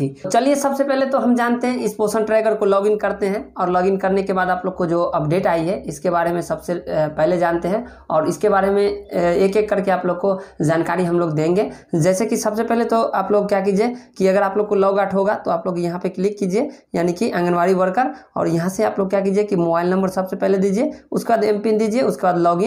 थी चलिए सबसे पहले तो हम जानते हैं इस पोषण ट्रैकर को लॉग करते हैं और लॉग करने के बाद आप लोग को जो अपडेट आई है इसके बारे में सबसे पहले जानते हैं और इसके बारे में एक एक करके आप लोग को जानकारी हम लोग देंगे जैसे कि सबसे पहले तो आप लोग क्या कीजिए कि अगर आप लोग को लॉग आउट होगा तो आप लोग यहाँ पे क्लिक कीजिए यानी कि आंगनबाड़ी वर्कर और यहाँ से आप लोग क्या कीजिए कि मोबाइल नंबर सबसे पहले दीजिए उसके बाद एम दीजिए उसके बाद लॉग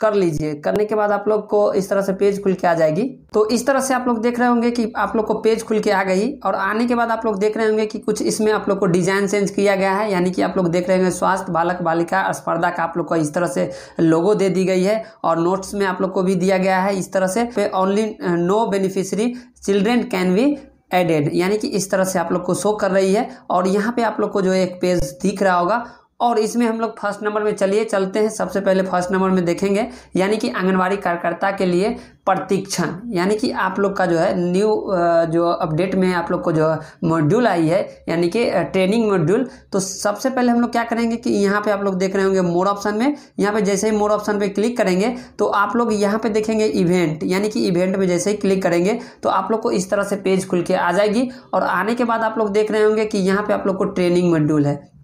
कर लीजिए करने के बाद आप लोग को इस तरह से पेज खुल के आ जाएगी तो इस तरह से आप लोग देख रहे होंगे कि आप लोग को पेज खुल के आ गई और आने के बाद आप लोग देख रहे होंगे कि कुछ इसमें आप लोग को डिजाइन चेंज किया गया है यानी कि आप लोग देख रहे होंगे स्वास्थ्य बालक बालिका स्पर्धा का आप लोग को इस तरह से लोगो दे दी गई है और नोट्स में आप लोग को भी दिया गया है इस तरह से only no beneficiary children can be added यानी कि इस तरह से आप लोग को शो कर रही है और यहाँ पे आप लोग को जो एक पेज दिख रहा होगा और इसमें हम लोग फर्स्ट नंबर में चलिए चलते हैं सबसे पहले फर्स्ट नंबर में देखेंगे यानी कि आंगनवाड़ी कार्यकर्ता के लिए प्रतीक्षण यानी कि आप लोग का जो है न्यू जो अपडेट में आप लोग को जो मॉड्यूल आई है यानी कि ट्रेनिंग मॉड्यूल तो सबसे पहले हम लोग क्या करेंगे कि यहाँ पे आप लोग देख रहे होंगे मोर ऑप्शन में यहाँ पे जैसे ही मोर ऑप्शन पे क्लिक करेंगे तो आप लोग यहाँ पे देखेंगे इवेंट यानी कि इवेंट में जैसे ही क्लिक करेंगे तो आप लोग को इस तरह से पेज खुल के आ जाएगी और आने के बाद आप लोग देख रहे होंगे कि यहाँ पर आप लोग को ट्रेनिंग मॉड्यूल है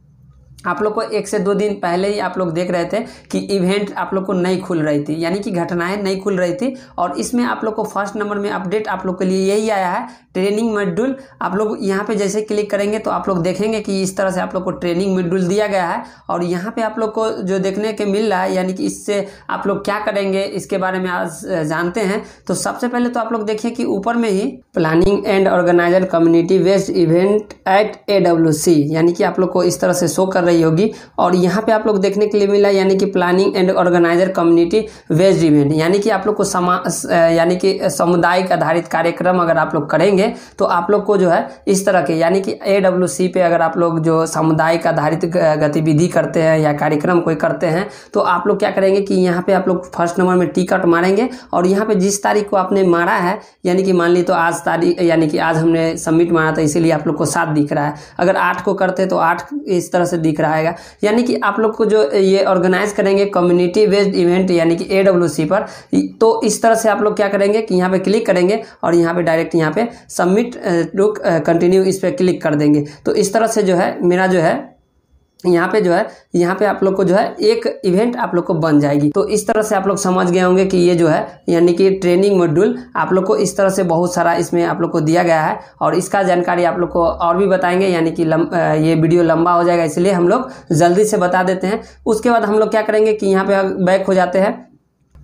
आप लोग को एक से दो दिन पहले ही आप लोग देख रहे थे कि इवेंट आप लोग को नहीं खुल रही थी यानी कि घटनाएं नहीं खुल रही थी और इसमें आप लोग को फर्स्ट नंबर में अपडेट आप लोग के लिए यही आया है ट्रेनिंग मेड्यूल आप लोग यहाँ पे जैसे क्लिक करेंगे तो आप लोग देखेंगे कि इस तरह से आप लोग को ट्रेनिंग मेड्यूल दिया गया है और यहाँ पर आप लोग को जो देखने के मिल रहा है यानी कि इससे आप लोग क्या करेंगे इसके बारे में आज जानते हैं तो सबसे पहले तो आप लोग देखिए कि ऊपर में ही planning and organizer community based event at a यानी कि आप लोग को इस तरह से शो कर रहे रही होगी और यहाँ पे आप लोग देखने के लिए मिला यानी कि planning and organizer community based event यानी कि आप लोग को समाज यानी कि सामुदायिक आधारित कार्यक्रम अगर आप लोग करेंगे तो आप लोग को जो है इस तरह के यानी कि ए पे अगर आप लोग जो सामुदायिक आधारित गतिविधि करते हैं या कार्यक्रम कोई करते हैं तो आप लोग क्या करेंगे कि यहाँ पे आप लोग फर्स्ट नंबर में टिकट मारेंगे और यहाँ पे जिस तारीख को आपने मारा है यानी कि मान ली तो आज तारीख यानी कि आज हमने सबमिट मारा था इसीलिए आप लोग को सात दिख रहा है अगर आठ को करते तो आठ इस तरह से दिख रहा है यानी कि आप लोग को जो ये ऑर्गेनाइज करेंगे कम्युनिटी बेस्ड इवेंट यानी कि ए पर तो इस तरह से आप लोग क्या करेंगे कि यहाँ पे क्लिक करेंगे और यहाँ पे डायरेक्ट यहाँ पे सबमिट टू कंटिन्यू इस पर क्लिक कर देंगे तो इस तरह से जो है मेरा जो है यहाँ पे जो है यहाँ पे आप लोग को जो है एक इवेंट आप लोग को बन जाएगी तो इस तरह से आप लोग समझ गए होंगे कि ये जो है यानी कि ट्रेनिंग मॉड्यूल आप लोग को इस तरह से बहुत सारा इसमें आप लोग को दिया गया है और इसका जानकारी आप लोग को और भी बताएंगे यानी कि ये वीडियो लंबा हो जाएगा इसलिए हम लोग जल्दी से बता देते हैं उसके बाद हम लोग क्या करेंगे कि यहाँ पे बैक हो जाते हैं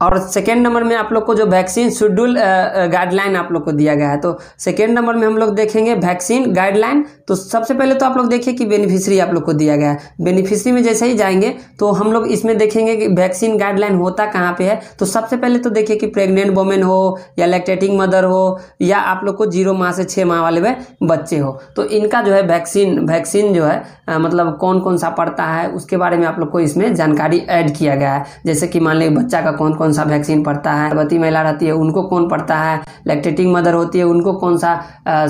और सेकेंड नंबर में आप लोग को जो वैक्सीन शेड्यूल गाइडलाइन आप लोग को दिया गया है तो सेकेंड नंबर में हम लोग देखेंगे वैक्सीन गाइडलाइन तो सबसे पहले तो आप लोग देखिए कि बेनिफिशरी आप लोग को दिया गया है बेनिफिशरी में जैसे ही जाएंगे तो हम लोग इसमें देखेंगे कि वैक्सीन गाइडलाइन होता कहाँ पे है तो सबसे पहले तो देखिए कि प्रेग्नेंट वोमेन हो या लैक्टेटिंग मदर हो या आप लोग को जीरो माह से छः माह वाले बच्चे हो तो इनका जो है वैक्सीन वैक्सीन जो है मतलब कौन कौन सा पड़ता है उसके बारे में आप लोग को इसमें जानकारी ऐड किया गया है जैसे कि मान लीजिए बच्चा का कौन कौन कौन सा वैक्सीन पड़ता है गर्भवती महिला रहती है उनको कौन पड़ता है लैक्टेटिंग मदर होती है उनको कौन सा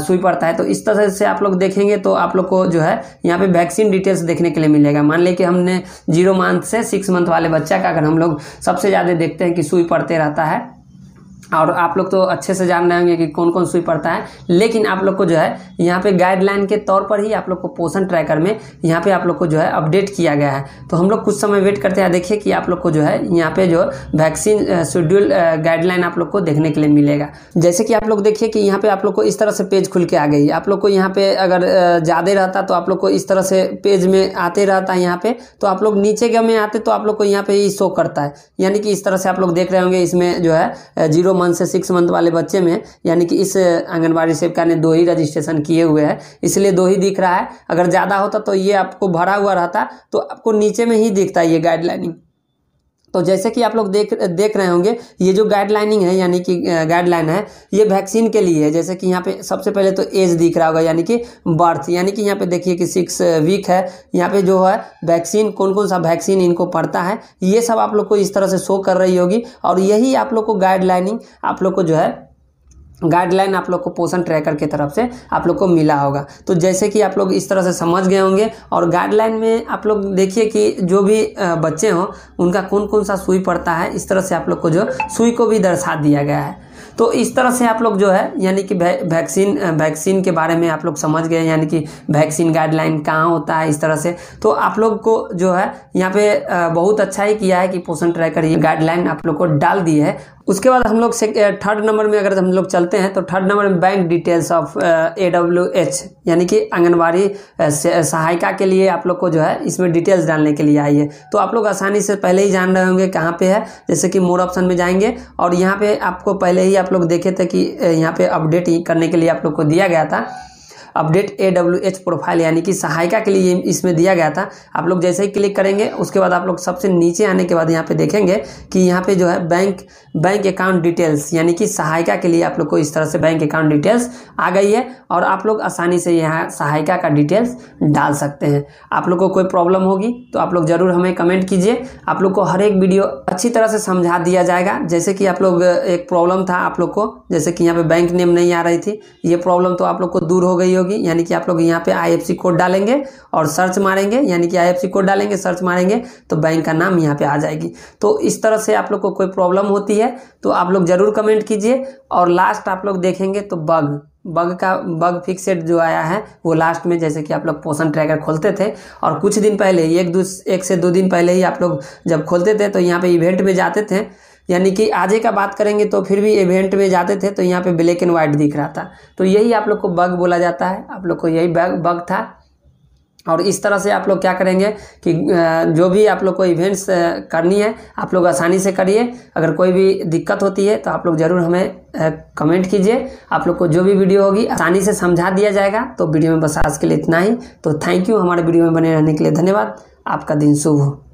सुई पड़ता है तो इस तरह से आप लोग देखेंगे तो आप लोग को जो है यहाँ पे वैक्सीन डिटेल्स देखने के लिए मिलेगा मान लीजिए कि हमने जीरो मंथ से सिक्स मंथ वाले बच्चा का अगर हम लोग सबसे ज़्यादा देखते हैं कि सुई पड़ते रहता है और आप लोग तो अच्छे से जान रहे होंगे कि कौन कौन सुई पड़ता है लेकिन आप लोग को जो है यहाँ पे गाइडलाइन के तौर पर ही आप लोग को पोषण ट्रैकर में यहाँ पे आप लोग को जो है अपडेट किया गया है तो हम लोग कुछ समय वेट करते हैं देखिए कि आप लोग को जो है यहाँ पे जो वैक्सीन शेड्यूल गाइडलाइन आप लोग को देखने के लिए मिलेगा जैसे कि आप लोग देखिए कि यहाँ पे आप लोग को इस तरह से पेज खुल के आ गई आप लोग को यहाँ पे अगर ज़्यादा रहता तो आप लोग को इस तरह से पेज में आते रहता है यहाँ पे तो आप लोग नीचे में आते तो आप लोग को यहाँ पे ही शो करता है यानी कि इस तरह से आप लोग देख रहे होंगे इसमें जो है जीरो मंथ से सिक्स मंथ वाले बच्चे में यानी कि इस आंगनबाड़ी सेविका ने दो ही रजिस्ट्रेशन किए हुए हैं इसलिए दो ही दिख रहा है अगर ज़्यादा होता तो ये आपको भरा हुआ रहता तो आपको नीचे में ही दिखता है ये गाइडलाइनिंग तो जैसे कि आप लोग देख देख रहे होंगे ये जो गाइडलाइनिंग है यानी कि गाइडलाइन है ये वैक्सीन के लिए है जैसे कि यहाँ पे सबसे पहले तो एज दिख रहा होगा यानी कि बर्थ यानी कि यहाँ पे देखिए कि सिक्स वीक है यहाँ पे जो है वैक्सीन कौन कौन सा वैक्सीन इनको पड़ता है ये सब आप लोग को इस तरह से शो कर रही होगी और यही आप लोग को गाइडलाइनिंग आप लोग को जो है गाइडलाइन आप लोग को पोषण ट्रैकर की तरफ से आप लोग को मिला होगा तो जैसे कि आप लोग इस तरह से समझ गए होंगे और गाइडलाइन में आप लोग देखिए कि जो भी बच्चे हों उनका कौन कौन सा सुई पड़ता है इस तरह से आप लोग को जो सुई को भी दर्शा दिया गया है तो इस तरह से आप लोग जो है यानी कि वैक्सीन वैक्सीन के बारे में आप लोग समझ गए यानी कि वैक्सीन गाइडलाइन कहाँ होता है इस तरह से तो आप लोग को जो है यहाँ पे बहुत अच्छा ही किया है कि पोषण ट्रैकर ये गाइडलाइन आप लोग को डाल दी है उसके बाद हम लोग से थर्ड नंबर में अगर हम लोग चलते हैं तो थर्ड नंबर में bank details of A W H यानी कि आंगनबाड़ी सहायिका के लिए आप लोग को जो है इसमें डिटेल्स डालने के लिए आई है तो आप लोग आसानी से पहले ही जान रहे होंगे कहाँ पे है जैसे कि मोर ऑप्शन में जाएंगे और यहाँ पे आपको पहले ही आप लोग देखे थे कि यहाँ पे अपडेट करने के लिए आप लोग को दिया गया था update A W H profile यानी कि सहायिका के लिए इसमें दिया गया था आप लोग जैसे ही क्लिक करेंगे उसके बाद आप लोग सबसे नीचे आने के बाद यहाँ पे देखेंगे कि यहाँ पे जो है बैंक बैंक अकाउंट डिटेल्स यानी कि सहायिका के लिए आप लोग को इस तरह से बैंक अकाउंट डिटेल्स आ गई है और आप लोग आसानी से यहाँ सहायिका का डिटेल्स डाल सकते हैं आप लोग को कोई प्रॉब्लम होगी तो आप लोग ज़रूर हमें कमेंट कीजिए आप लोग को हर एक वीडियो अच्छी तरह से समझा दिया जाएगा जैसे कि आप लोग एक प्रॉब्लम था आप लोग को जैसे कि यहाँ पे बैंक नेम नहीं आ रही थी ये प्रॉब्लम तो आप लोग को दूर हो गई होगी होगी यानी कि आप लोग यहाँ पे आईएफसी कोड डालेंगे और सर्च मारेंगे यानी कि आईएफसी कोड डालेंगे सर्च मारेंगे तो बैंक का नाम यहाँ पे आ जाएगी तो इस तरह से आप लोग को कोई प्रॉब्लम होती है तो आप लोग ज़रूर कमेंट कीजिए और लास्ट आप लोग देखेंगे तो बग बग का बग फिक्सेड जो आया है वो लास्ट में जैसे कि आप लोग पोषण ट्रैकर खोलते थे और कुछ दिन पहले एक दो एक से दो दिन पहले ही आप लोग जब खोलते थे तो यहाँ पे इवेंट में जाते थे यानी कि आज का बात करेंगे तो फिर भी इवेंट में जाते थे तो यहाँ पे ब्लैक एंड व्हाइट दिख रहा था तो यही आप लोग को बग बोला जाता है आप लोग को यही बग बग था और इस तरह से आप लोग क्या करेंगे कि जो भी आप लोग को इवेंट्स करनी है आप लोग आसानी से करिए अगर कोई भी दिक्कत होती है तो आप लोग ज़रूर हमें कमेंट कीजिए आप लोग को जो भी वीडियो होगी आसानी से समझा दिया जाएगा तो वीडियो में बस आज के लिए इतना ही तो थैंक यू हमारे वीडियो में बने रहने के लिए धन्यवाद आपका दिन शुभ हो